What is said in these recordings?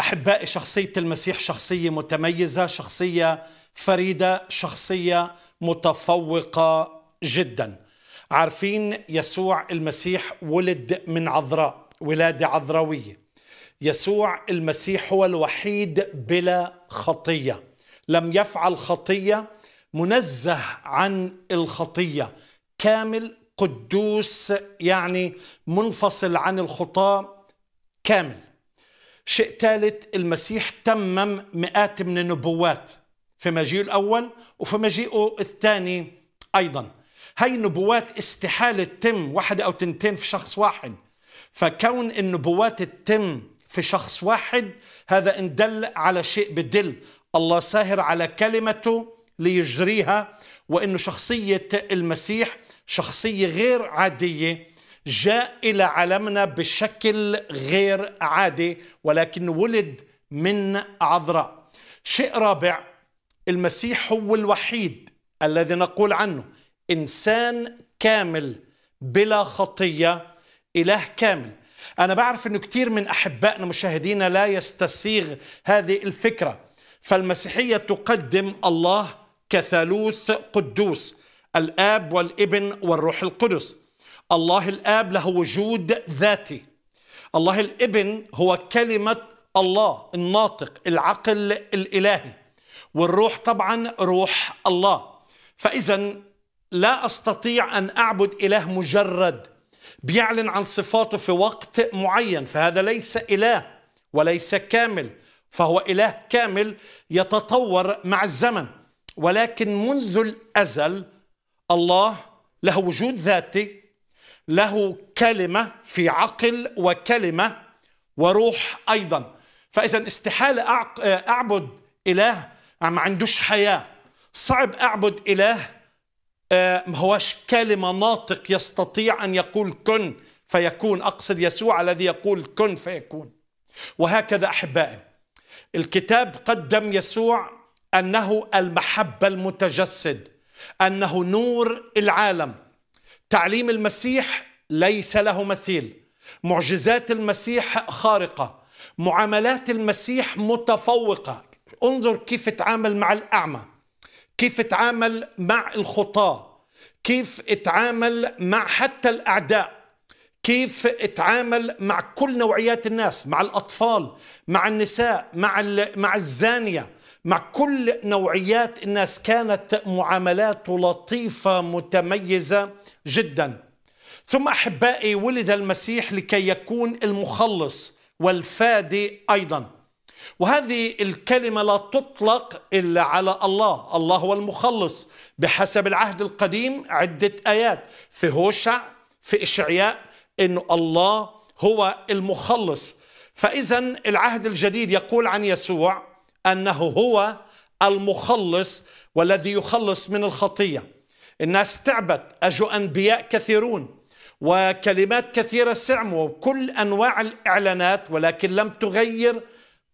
احبائي شخصيه المسيح شخصيه متميزه شخصيه فريده شخصيه متفوقه جدا عارفين يسوع المسيح ولد من عذراء ولاده عذراويه يسوع المسيح هو الوحيد بلا خطيه لم يفعل خطيه منزه عن الخطيه كامل قدوس يعني منفصل عن الخطاه كامل شيء ثالث المسيح تمم مئات من النبوات في مجيئه الأول وفي مجيئه الثاني أيضا هاي النبوات استحالة تتم واحدة أو تنتين في شخص واحد فكون النبوات تتم في شخص واحد هذا إن دل على شيء بدل الله ساهر على كلمته ليجريها وأنه شخصية المسيح شخصية غير عادية جاء إلى عالمنا بشكل غير عادي ولكن ولد من عذراء شيء رابع المسيح هو الوحيد الذي نقول عنه إنسان كامل بلا خطية إله كامل أنا بعرف أنه كثير من أحبائنا مشاهدينا لا يستسيغ هذه الفكرة فالمسيحية تقدم الله كثالوث قدوس الآب والابن والروح القدس الله الآب له وجود ذاتي الله الابن هو كلمة الله الناطق العقل الإلهي والروح طبعا روح الله فإذا لا أستطيع أن أعبد إله مجرد بيعلن عن صفاته في وقت معين فهذا ليس إله وليس كامل فهو إله كامل يتطور مع الزمن ولكن منذ الأزل الله له وجود ذاتي له كلمة في عقل وكلمة وروح أيضا فإذا استحالة أعبد إله ما عندوش حياة صعب أعبد إله آه، ما هواش كلمة ناطق يستطيع أن يقول كن فيكون أقصد يسوع الذي يقول كن فيكون وهكذا أحبائي الكتاب قدم يسوع أنه المحبة المتجسد أنه نور العالم تعليم المسيح ليس له مثيل معجزات المسيح خارقة معاملات المسيح متفوقة انظر كيف اتعامل مع الأعمى كيف اتعامل مع الخطاة كيف اتعامل مع حتى الأعداء كيف اتعامل مع كل نوعيات الناس مع الأطفال مع النساء مع, مع الزانية مع كل نوعيات الناس كانت معاملاته لطيفة متميزة جدا ثم احبائي ولد المسيح لكي يكون المخلص والفادي ايضا وهذه الكلمة لا تطلق إلا على الله الله هو المخلص بحسب العهد القديم عدة آيات في هوشع في إشعياء أن الله هو المخلص فإذا العهد الجديد يقول عن يسوع أنه هو المخلص والذي يخلص من الخطية الناس تعبت أجوا أنبياء كثيرون وكلمات كثيرة سعموا وكل أنواع الإعلانات ولكن لم تغير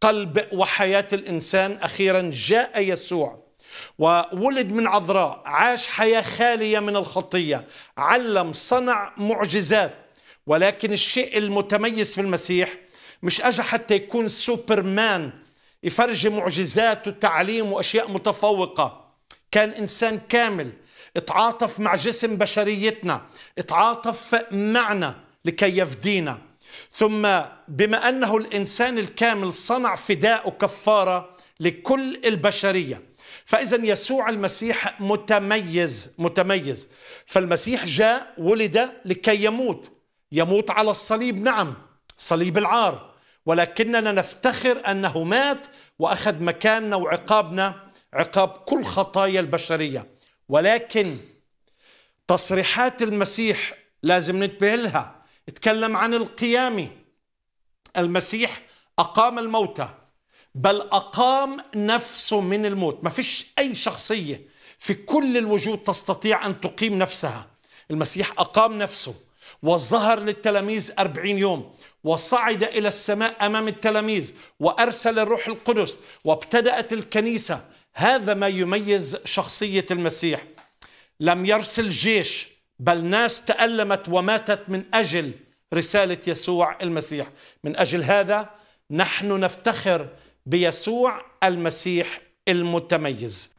قلب وحياة الإنسان أخيرا جاء يسوع وولد من عذراء عاش حياة خالية من الخطية علم صنع معجزات ولكن الشيء المتميز في المسيح مش أجا حتى يكون سوبرمان يفرجي معجزات وتعليم وأشياء متفوقة كان إنسان كامل اتعاطف مع جسم بشريتنا اتعاطف معنا لكي يفدينا ثم بما أنه الإنسان الكامل صنع فداء وكفارة لكل البشرية فإذا يسوع المسيح متميز متميز فالمسيح جاء ولد لكي يموت يموت على الصليب نعم صليب العار ولكننا نفتخر أنه مات وأخذ مكاننا وعقابنا عقاب كل خطايا البشريه ولكن تصريحات المسيح لازم ننتبه لها اتكلم عن القيامة المسيح أقام الموتى بل أقام نفسه من الموت ما فيش أي شخصية في كل الوجود تستطيع أن تقيم نفسها المسيح أقام نفسه وظهر للتلاميذ أربعين يوم وصعد إلى السماء أمام التلاميذ وأرسل الروح القدس وابتدأت الكنيسة هذا ما يميز شخصية المسيح لم يرسل جيش بل ناس تألمت وماتت من أجل رسالة يسوع المسيح من أجل هذا نحن نفتخر بيسوع المسيح المتميز